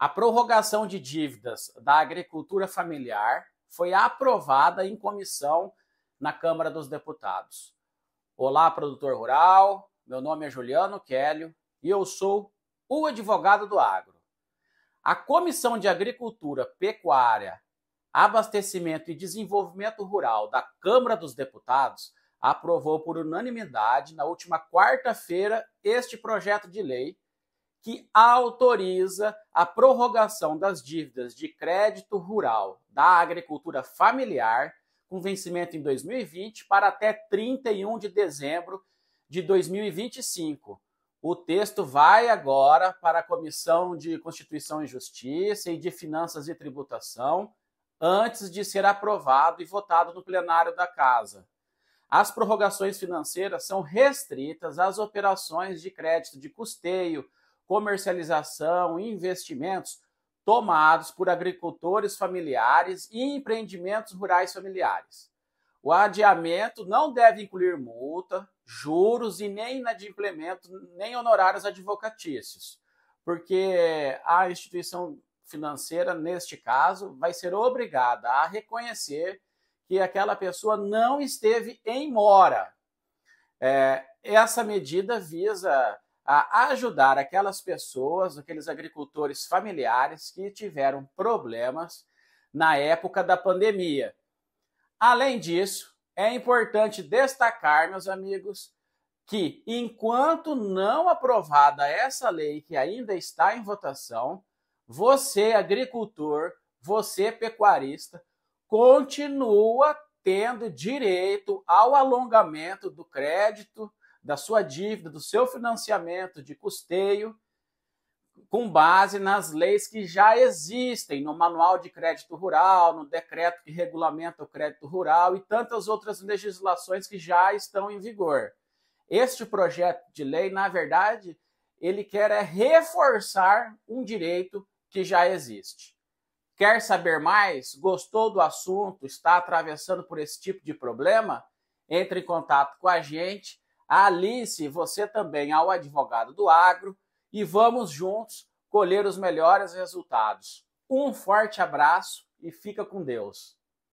A prorrogação de dívidas da agricultura familiar foi aprovada em comissão na Câmara dos Deputados. Olá, produtor rural. Meu nome é Juliano Quélio e eu sou o advogado do agro. A Comissão de Agricultura, Pecuária, Abastecimento e Desenvolvimento Rural da Câmara dos Deputados aprovou por unanimidade na última quarta-feira este projeto de lei que autoriza a prorrogação das dívidas de crédito rural da agricultura familiar, com vencimento em 2020, para até 31 de dezembro de 2025. O texto vai agora para a Comissão de Constituição e Justiça e de Finanças e Tributação, antes de ser aprovado e votado no plenário da Casa. As prorrogações financeiras são restritas às operações de crédito de custeio, comercialização, investimentos tomados por agricultores familiares e empreendimentos rurais familiares. O adiamento não deve incluir multa, juros e nem inadimplemento, nem honorários advocatícios, porque a instituição financeira, neste caso, vai ser obrigada a reconhecer que aquela pessoa não esteve em mora. É, essa medida visa a ajudar aquelas pessoas, aqueles agricultores familiares que tiveram problemas na época da pandemia. Além disso, é importante destacar, meus amigos, que enquanto não aprovada essa lei que ainda está em votação, você, agricultor, você, pecuarista, continua tendo direito ao alongamento do crédito da sua dívida, do seu financiamento, de custeio, com base nas leis que já existem no Manual de Crédito Rural, no decreto que regulamenta o crédito rural e tantas outras legislações que já estão em vigor. Este projeto de lei, na verdade, ele quer é reforçar um direito que já existe. Quer saber mais? Gostou do assunto? Está atravessando por esse tipo de problema? Entre em contato com a gente Alice, você também ao advogado do agro e vamos juntos colher os melhores resultados. Um forte abraço e fica com Deus.